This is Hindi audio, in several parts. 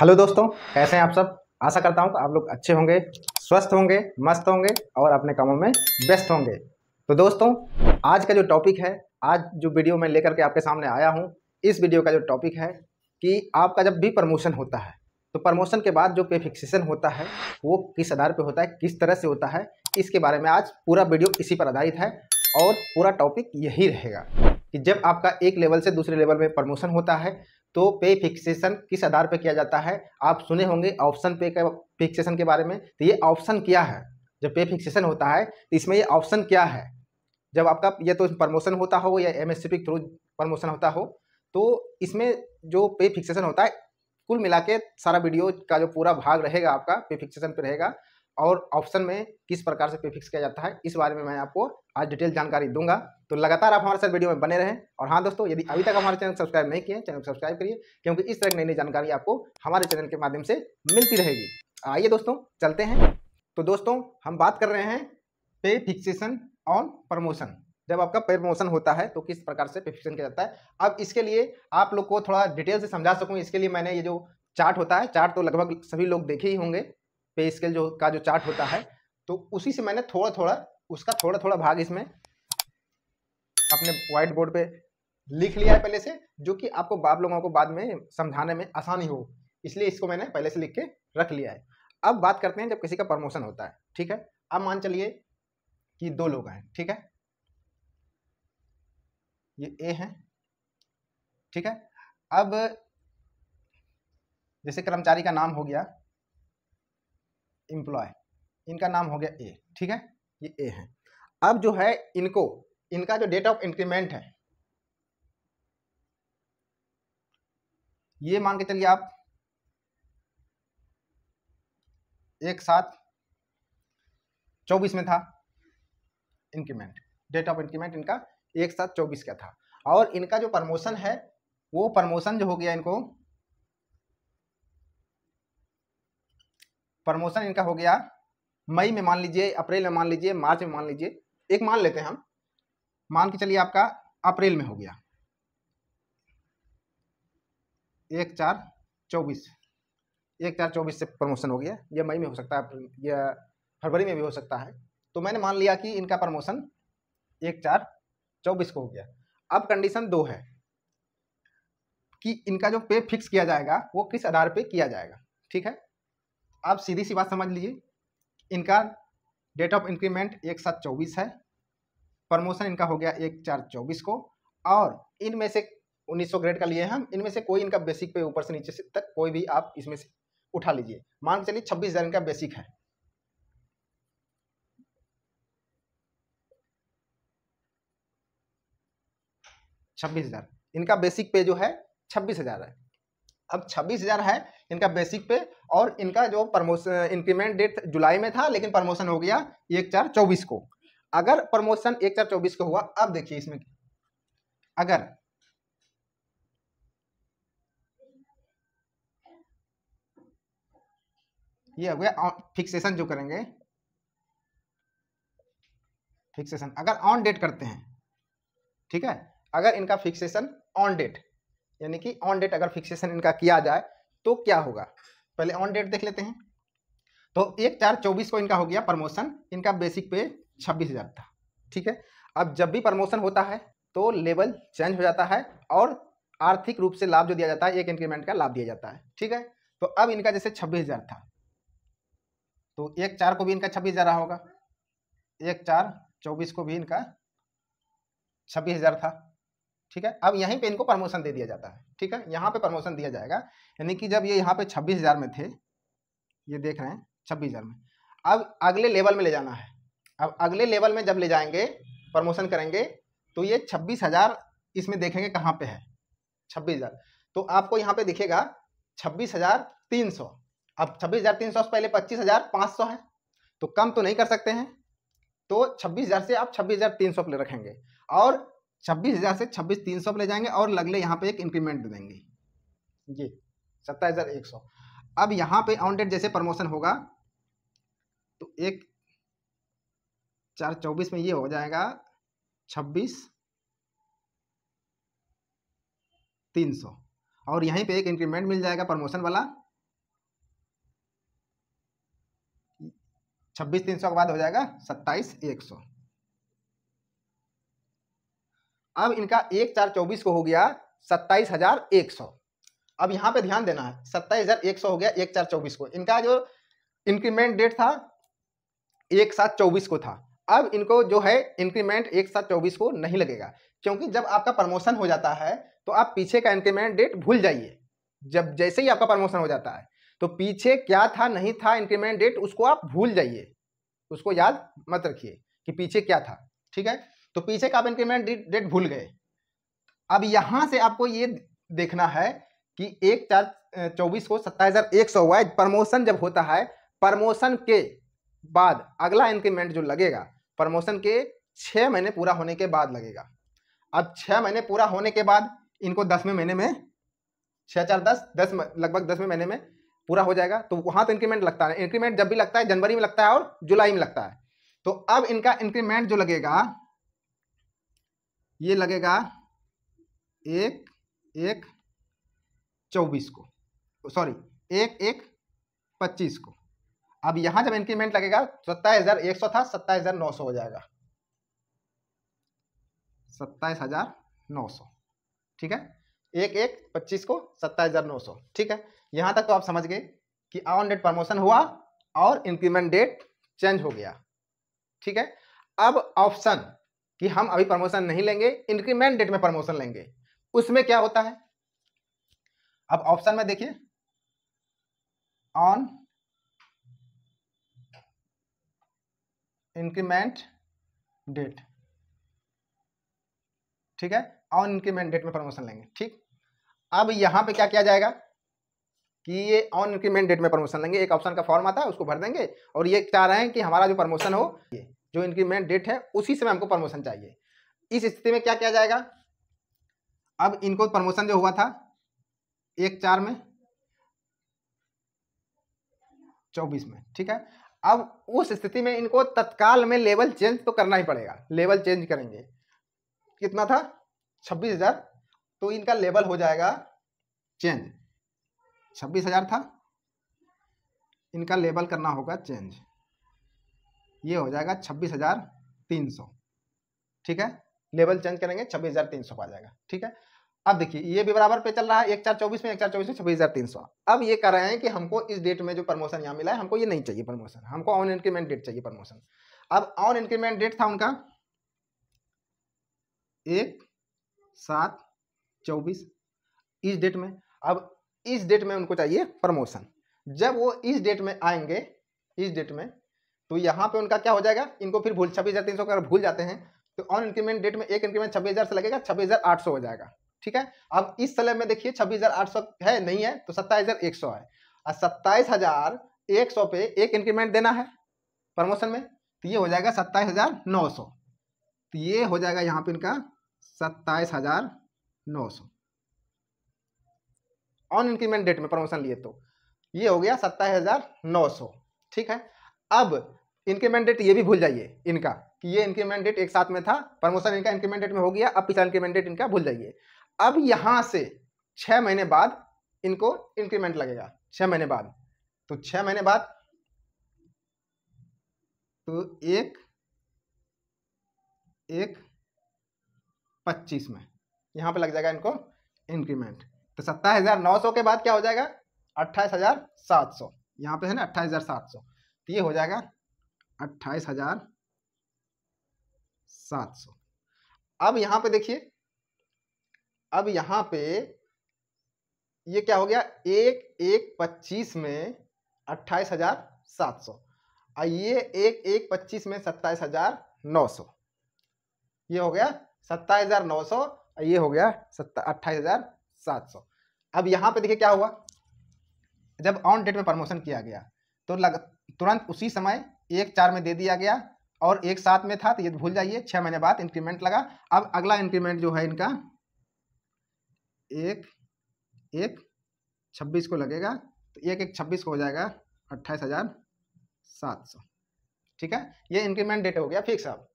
हेलो दोस्तों कैसे हैं आप सब आशा करता हूं कि आप लोग अच्छे होंगे स्वस्थ होंगे मस्त होंगे और अपने कामों में व्यस्त होंगे तो दोस्तों आज का जो टॉपिक है आज जो वीडियो मैं लेकर के आपके सामने आया हूं इस वीडियो का जो टॉपिक है कि आपका जब भी प्रमोशन होता है तो प्रमोशन के बाद जो पे फिक्सेशन होता है वो किस आधार पर होता है किस तरह से होता है इसके बारे में आज पूरा वीडियो इसी पर आधारित है और पूरा टॉपिक यही रहेगा कि जब आपका एक लेवल से दूसरे लेवल में प्रमोशन होता है तो पे फिक्सेशन किस आधार पर किया जाता है आप सुने होंगे ऑप्शन पे का फिक्सेशन के बारे में तो ये ऑप्शन क्या है जब पे फिक्सेशन होता है तो इसमें ये ऑप्शन क्या है जब आपका ये तो प्रमोशन होता हो या एम के थ्रू प्रमोशन होता हो तो इसमें जो पे फिक्सेशन होता है कुल मिला के सारा वीडियो का जो पूरा भाग रहेगा आपका पे फिक्सेशन पे रहेगा और ऑप्शन में किस प्रकार से प्रीफिक्स किया जाता है इस बारे में मैं आपको आज डिटेल जानकारी दूंगा तो लगातार आप हमारे साथ वीडियो में बने रहें और हाँ दोस्तों यदि अभी तक हमारे चैनल सब्सक्राइब नहीं किए चैनल सब्सक्राइब करिए क्योंकि इस तरह की नई नई जानकारी आपको हमारे चैनल के माध्यम से मिलती रहेगी आइए दोस्तों चलते हैं तो दोस्तों हम बात कर रहे हैं पे फिक्सेशन ऑन प्रमोशन जब आपका प्रमोशन होता है तो किस प्रकार से प्रिफिक्सन किया जाता है अब इसके लिए आप लोग को थोड़ा डिटेल से समझा सकूँ इसके लिए मैंने ये जो चार्ट होता है चार्ट तो लगभग सभी लोग देखे ही होंगे पे स्केल जो का जो चार्ट होता है तो उसी से मैंने थोड़ा थोड़ा उसका थोड़ा थोड़ा भाग इसमें अपने व्हाइट बोर्ड पे लिख लिया है पहले से जो कि आपको बाप लोगों को बाद में समझाने में आसानी हो इसलिए इसको मैंने पहले से लिख के रख लिया है अब बात करते हैं जब किसी का प्रमोशन होता है ठीक है अब मान चलिए कि दो लोग हैं ठीक है ये ए है ठीक है अब जैसे कर्मचारी का नाम हो गया एम्प्लॉय इनका नाम हो गया ए ठीक है ये ए है अब जो है इनको इनका जो डेट ऑफ इंक्रीमेंट है ये मान के चलिए आप एक साथ चौबीस में था इंक्रीमेंट डेट ऑफ इंक्रीमेंट इनका एक साथ चौबीस का था और इनका जो प्रमोशन है वो प्रमोशन जो हो गया इनको प्रमोशन इनका हो गया मई में मान लीजिए अप्रैल में मान लीजिए मार्च में मान लीजिए एक मान लेते हैं हम मान के चलिए आपका अप्रैल में हो गया एक चार चौबीस एक चार चौबीस से प्रमोशन हो गया यह मई में हो सकता है यह फरवरी में भी हो सकता है तो मैंने मान लिया कि इनका प्रमोशन एक चार चौबीस को हो गया अब कंडीशन दो है कि इनका जो पे फिक्स किया जाएगा वो किस आधार पे किया जाएगा ठीक है आप सीधी सी बात समझ लीजिए इनका डेट ऑफ इंक्रीमेंट एक सात चौबीस है प्रमोशन इनका हो गया एक चार चौबीस को और इनमें से उन्नीस सौ ग्रेड का लिए हम इनमें से कोई इनका बेसिक पे ऊपर से नीचे से तक कोई भी आप इसमें से उठा लीजिए मान के चलिए छब्बीस हज़ार इनका बेसिक है छब्बीस हज़ार इनका बेसिक पे जो है छब्बीस हज़ार है अब छब्बीस हज़ार है इनका बेसिक पे और इनका जो प्रमोशन इंक्रीमेंट डेट जुलाई में था लेकिन प्रमोशन हो गया एक चार चौबीस को अगर प्रमोशन एक चार चौबीस को हुआ अब देखिए इसमें अगर ये हो गया फिक्सेशन जो करेंगे फिक्सेशन अगर ऑन डेट करते हैं ठीक है अगर इनका फिक्सेशन ऑन डेट यानी कि ऑन डेट अगर फिक्सेशन इनका किया जाए तो क्या होगा पहले ऑन डेट देख लेते हैं तो एक चार चौबीस को इनका हो गया प्रमोशन इनका बेसिक पे छब्बीस हज़ार था ठीक है अब जब भी प्रमोशन होता है तो लेवल चेंज हो जाता है और आर्थिक रूप से लाभ जो दिया जाता है एक इंक्रीमेंट का लाभ दिया जाता है ठीक है तो अब इनका जैसे छब्बीस हज़ार था तो एक चार को भी इनका छब्बीस हज़ार रहा होगा एक चार चौबीस को भी इनका छब्बीस हज़ार था ठीक है अब यहीं पे इनको प्रमोशन दे दिया जाता है ठीक है यहाँ पे प्रमोशन दिया जाएगा यानी कि जब ये यहाँ पे छब्बीस हज़ार में थे ये देख रहे हैं छब्बीस हज़ार में अब अगले लेवल में ले जाना है अब अगले लेवल में जब ले जाएंगे प्रमोशन करेंगे तो ये छब्बीस हज़ार इसमें देखेंगे कहाँ पे है छब्बीस हज़ार तो आपको यहाँ पे दिखेगा छब्बीस हज़ार तीन सौ अब छब्बीस हज़ार तीन सौ से पहले पच्चीस हज़ार पाँच सौ है तो कम तो नहीं कर सकते हैं तो छब्बीस हज़ार से आप छब्बीस हज़ार तीन सौ रखेंगे और छब्बीस हज़ार से छब्बीस तीन सौ पर ले जाएंगे और लगले यहाँ पे एक इंक्रीमेंट दे देंगे जी सत्ताईस हज़ार एक सौ अब यहाँ पे ऑन डेट जैसे प्रमोशन होगा तो एक चार चौबीस में ये हो जाएगा छब्बीस तीन सौ और यहीं पे एक इंक्रीमेंट मिल जाएगा प्रमोशन वाला छब्बीस तीन सौ के बाद हो जाएगा सत्ताईस एक सौ अब इनका एक चार चौबीस को हो गया सत्ताईस हजार एक सौ अब यहाँ पे ध्यान देना है सत्ताईस हजार एक सौ हो गया एक चार चौबीस को इनका जो इंक्रीमेंट डेट था एक सात चौबीस को था अब इनको जो है इंक्रीमेंट एक सात चौबीस को नहीं लगेगा क्योंकि जब आपका प्रमोशन हो जाता है तो आप पीछे का इंक्रीमेंट डेट भूल जाइए जब जैसे ही आपका प्रमोशन हो जाता है तो पीछे क्या था नहीं था इंक्रीमेंट डेट उसको आप भूल जाइए उसको याद मत रखिए कि पीछे क्या था ठीक है तो पीछे का आप इंक्रीमेंट डेट भूल गए अब यहाँ से आपको ये देखना है कि एक चार चौबीस को सत्ताईस हज़ार एक सौ हुआ है प्रमोशन जब होता है प्रमोशन के बाद अगला इंक्रीमेंट जो लगेगा प्रमोशन के छः महीने पूरा होने के बाद लगेगा अब छः महीने पूरा होने के बाद इनको दसवें महीने में छः चार दस दस लगभग दसवें महीने में पूरा हो जाएगा तो वहाँ तो इंक्रीमेंट लगता है इंक्रीमेंट जब भी लगता है जनवरी में लगता है और जुलाई में लगता है तो अब इनका इंक्रीमेंट जो लगेगा ये लगेगा एक एक चौबीस को सॉरी एक एक पच्चीस को अब यहाँ जब इंक्रीमेंट लगेगा सत्ताईस हज़ार एक सौ था सत्ताईस हज़ार नौ सौ हो जाएगा सत्ताईस हज़ार नौ सौ ठीक है एक एक पच्चीस को सत्ताईस हज़ार नौ सौ ठीक है यहाँ तक तो आप समझ गए कि ऑन डेट प्रमोशन हुआ और इंक्रीमेंट डेट चेंज हो गया ठीक है अब ऑप्शन कि हम अभी प्रमोशन नहीं लेंगे इंक्रीमेंट डेट में प्रमोशन लेंगे उसमें क्या होता है अब ऑप्शन में देखिए ऑन इंक्रीमेंट डेट ठीक है ऑन इंक्रीमेंट डेट में प्रमोशन लेंगे ठीक अब यहां पे क्या किया जाएगा कि ये ऑन इंक्रीमेंट डेट में प्रमोशन लेंगे एक ऑप्शन का फॉर्म आता है उसको भर देंगे और ये चाह रहे हैं कि हमारा जो प्रमोशन हो ये जो इंक्रीमेंट डेट है उसी समय हमको प्रमोशन चाहिए इस स्थिति में क्या किया जाएगा अब इनको प्रमोशन जो हुआ था एक चार में चौबीस में ठीक है अब उस स्थिति में इनको तत्काल में लेवल चेंज तो करना ही पड़ेगा लेवल चेंज करेंगे कितना था छब्बीस हजार तो इनका लेवल हो जाएगा चेंज छब्बीस हजार था इनका लेवल करना होगा चेंज ये हो जाएगा छब्बीस हजार तीन सौ ठीक है लेवल चेंज करेंगे छब्बीस हजार तीन सौ आ जाएगा ठीक है अब देखिए ये भी बराबर पे चल रहा है एक चार चौबीस में एक चार चौबीस में छब्बीस हजार तीन सौ अब ये कह रहे हैं कि हमको इस डेट में जो प्रमोशन यहाँ मिला है हमको ये नहीं चाहिए प्रमोशन हमको ऑन इंक्रीमेंट डेट चाहिए प्रमोशन अब ऑन इंक्रीमेंट डेट था उनका एक सात चौबीस इस डेट में अब इस डेट में उनको चाहिए प्रमोशन जब वो इस डेट में आएंगे इस डेट में तो यहाँ पे उनका क्या हो जाएगा इनको फिर भूल छब्बीस हज़ार तीन सौ अगर भूल जाते हैं तो ऑन इंक्रीमेंट डेट में एक इंक्रीमेंट छब्बीस हज़ार से लगेगा छब्बीस हज़ार आठ सौ हो जाएगा ठीक है अब इस समय में देखिए छब्बीस हज़ार आठ सौ है नहीं है तो सत्ताईस हज़ार एक सौ है और सत्ताईस हज़ार एक सौ पे एक इंक्रीमेंट देना है प्रमोशन में तो ये हो जाएगा सत्ताईस हज़ार नौ सौ तो ये हो जाएगा यहाँ पे इनका सत्ताईस हज़ार नौ सौ ऑन इंक्रीमेंट डेट में प्रमोशन लिए तो ये हो गया सत्ताईस हज़ार नौ सौ ठीक है अब इनके मैंडेट ये भी भूल जाइए इनका कि ये इनके मैंडेट एक साथ में था प्रमोशन इनका इनके मैंडेट में हो गया अब पिछला इनके मैंडेट इनका भूल जाइए अब यहां से छह महीने बाद इनको इंक्रीमेंट लगेगा छह महीने बाद तो छह महीने बाद तो एक एक पच्चीस में यहां पे लग जाएगा इनको इंक्रीमेंट तो सत्ताईस हज़ार नौ सौ के बाद क्या हो जाएगा अट्ठाईस हज़ार सात सौ यहां पे है ना अट्ठाईस हज़ार सात सौ तो ये हो जाएगा अट्ठाईस हजार सात सौ अब यहां पे देखिए अब यहां पे ये क्या हो गया एक एक पच्चीस में अट्ठाईस हजार सात सौ और ये एक एक पच्चीस में सत्ताईस हजार नौ सौ ये हो गया सत्ताईस हजार नौ सौ और ये हो गया अट्ठाईस हजार सात सौ अब यहां पे देखिए क्या हुआ जब ऑन डेट में प्रमोशन किया गया तो लग तुरंत उसी समय एक चार में दे दिया गया और एक साथ में था तो ये भूल जाइए छः महीने बाद इंक्रीमेंट लगा अब अगला इंक्रीमेंट जो है इनका एक एक छब्बीस को लगेगा तो एक एक छब्बीस को हो जाएगा अट्ठाईस हज़ार सात सौ ठीक है ये इंक्रीमेंट डेट हो गया फिक्स अब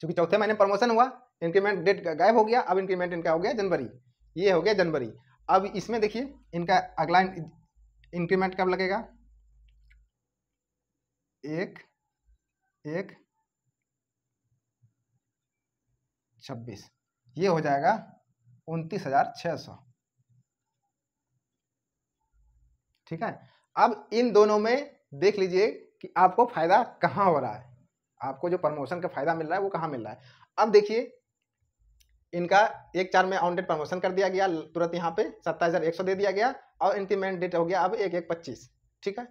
क्योंकि चौथे महीने प्रमोशन हुआ इंक्रीमेंट डेट गायब हो गया अब इंक्रीमेंट इनका हो गया जनवरी ये हो गया जनवरी अब इसमें देखिए इनका अगला इंक्रीमेंट कब लगेगा एक एक छब्बीस ये हो जाएगा उनतीस हजार छः सौ ठीक है अब इन दोनों में देख लीजिए कि आपको फायदा कहाँ हो रहा है आपको जो प्रमोशन का फायदा मिल रहा है वो कहाँ मिल रहा है अब देखिए इनका एक चार में ऑनडेट प्रमोशन कर दिया गया तुरंत यहाँ पे सत्ताईस हज़ार एक सौ दे दिया गया और इनकी मेन डेट हो गया अब एक एक पच्चीस ठीक है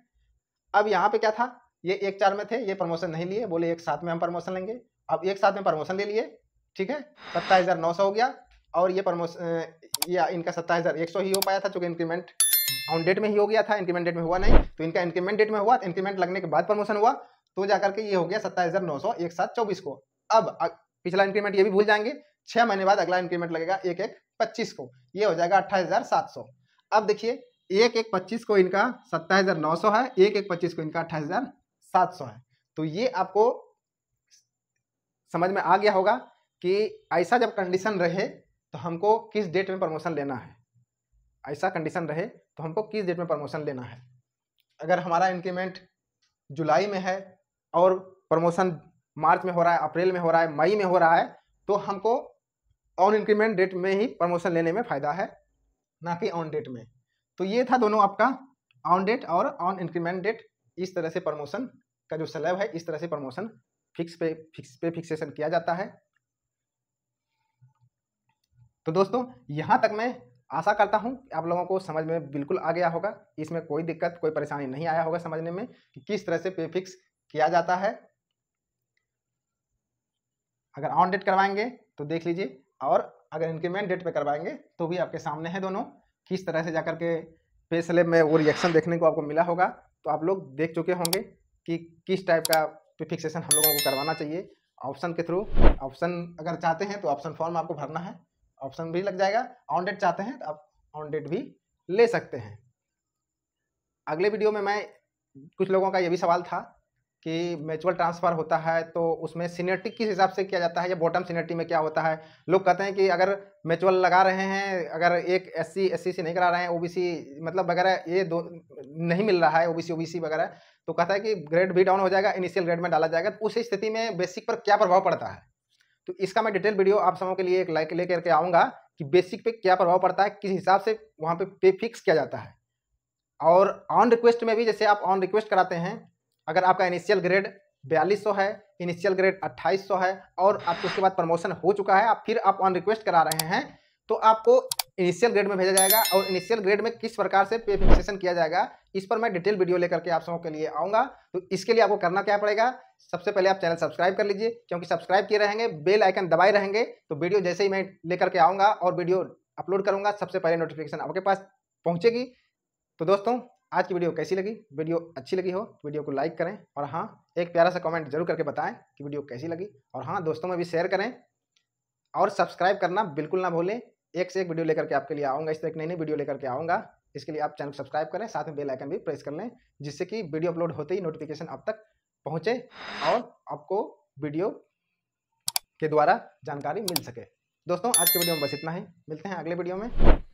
अब यहाँ पे क्या था ये एक चार में थे ये प्रमोशन नहीं लिए बोले एक साथ में हम प्रमोशन लेंगे अब एक साथ में प्रमोशन ले लिए ठीक है सत्ताईस हज़ार नौ सौ हो गया और ये प्रमोशन या इनका सत्ताईस हज़ार एक सौ ही हो पाया था चूँकि इंक्रीमेंट ऑन डेट में ही हो गया था इंक्रीमेंट डेट में हुआ नहीं तो इनका इंक्रीमेंट डेट में हुआ इंक्रीमेंट तो लगने के बाद प्रमोशन हुआ तो जाकर के ये हो गया सत्ताईस हज़ार नौ सौ एक साथ चौबीस को अब पिछला इंक्रीमेंट ये भी भूल जाएंगे छः महीने बाद अगला इंक्रीमेंट लगेगा एक एक पच्चीस को ये हो जाएगा अट्ठाईस हज़ार सात सौ अब देखिए एक एक पच्चीस को इनका सत्ताईस हज़ार नौ सौ है एक एक पच्चीस को इनका अट्ठाईस हज़ार सात सौ है तो ये आपको समझ में आ गया होगा कि ऐसा जब कंडीशन रहे तो हमको किस डेट में प्रमोशन लेना है ऐसा कंडीशन रहे तो हमको किस डेट में प्रमोशन लेना है अगर हमारा इंक्रीमेंट जुलाई में है और प्रमोशन मार्च में हो रहा है अप्रैल में हो रहा है मई में हो रहा है तो हमको ऑन इंक्रीमेंट डेट में ही प्रमोशन लेने में फ़ायदा है ना कि ऑन डेट में तो ये था दोनों आपका ऑन डेट और ऑन इंक्रीमेंट डेट इस तरह से प्रमोशन का जो स्लैब है इस तरह से promotion fix pay fix pay fixation किया जाता है तो दोस्तों यहाँ तक मैं आशा करता हूँ आप लोगों को समझ में बिल्कुल आ गया होगा इसमें कोई दिक्कत कोई परेशानी नहीं आया होगा समझने में कि किस तरह से पे फिक्स किया जाता है अगर ऑन डेट करवाएंगे तो देख लीजिए और अगर इंक्रीमेंट डेट पे करवाएंगे तो भी आपके सामने है दोनों किस तरह से जाकर के पे स्लेब में वो रिएक्शन देखने को आपको मिला होगा तो आप लोग देख चुके होंगे कि किस टाइप का फिक्सेशन हम लोगों को करवाना चाहिए ऑप्शन के थ्रू ऑप्शन अगर चाहते हैं तो ऑप्शन फॉर्म आपको भरना है ऑप्शन भी लग जाएगा ऑन डेट चाहते हैं तो आप ऑन डेट भी ले सकते हैं अगले वीडियो में मैं कुछ लोगों का यह भी सवाल था कि म्यूचुअल ट्रांसफ़र होता है तो उसमें सीनियरिटी किस हिसाब से किया जाता है या बॉटम सीनियरिटी में क्या होता है लोग कहते हैं कि अगर म्यूचुअल लगा रहे हैं अगर एक एस सी एस से नहीं करा रहे हैं ओबीसी मतलब वगैरह ये दो नहीं मिल रहा है ओबीसी ओबीसी वगैरह तो कहता है कि ग्रेड भी डाउन हो जाएगा इनिशियल ग्रेड में डाला जाएगा तो उस स्थिति में बेसिक पर क्या प्रभाव पड़ता है तो इसका मैं डिटेल वीडियो आप सबों के लिए एक लाइक ले करके आऊँगा कि बेसिक पे क्या प्रभाव पड़ता है किस हिसाब से वहाँ पे पे फिक्स किया जाता है और ऑन रिक्वेस्ट में भी जैसे आप ऑन रिक्वेस्ट कराते हैं अगर आपका इनिशियल ग्रेड बयालीस है इनिशियल ग्रेड अट्ठाईस है और आप उसके बाद प्रमोशन हो चुका है आप फिर आप ऑन रिक्वेस्ट करा रहे हैं तो आपको इनिशियल ग्रेड में भेजा जाएगा और इनिशियल ग्रेड में किस प्रकार से पे फिक्सेशन किया जाएगा इस पर मैं डिटेल वीडियो लेकर के आप सबों के लिए आऊँगा तो इसके लिए आपको करना क्या पड़ेगा सबसे पहले आप चैनल सब्सक्राइब कर लीजिए क्योंकि सब्सक्राइब किए रहेंगे बेल आइकन दबाए रहेंगे तो वीडियो जैसे ही मैं लेकर के आऊँगा और वीडियो अपलोड करूँगा सबसे पहले नोटिफिकेशन आपके पास पहुँचेगी तो दोस्तों आज की वीडियो कैसी लगी वीडियो अच्छी लगी हो वीडियो को लाइक करें और हाँ एक प्यारा सा कमेंट जरूर करके बताएं कि वीडियो कैसी लगी और हाँ दोस्तों में भी शेयर करें और सब्सक्राइब करना बिल्कुल ना भूलें एक से एक वीडियो लेकर के आपके लिए आऊँगा इस तरह एक नई नई वीडियो लेकर के आऊँगा इसके लिए आप चैनल सब्सक्राइब करें साथ में बेल आइकन भी प्रेस कर लें जिससे कि वीडियो अपलोड होते ही नोटिफिकेशन आप तक पहुँचे और आपको वीडियो के द्वारा जानकारी मिल सके दोस्तों आज के वीडियो में बस इतना ही मिलते हैं अगले वीडियो में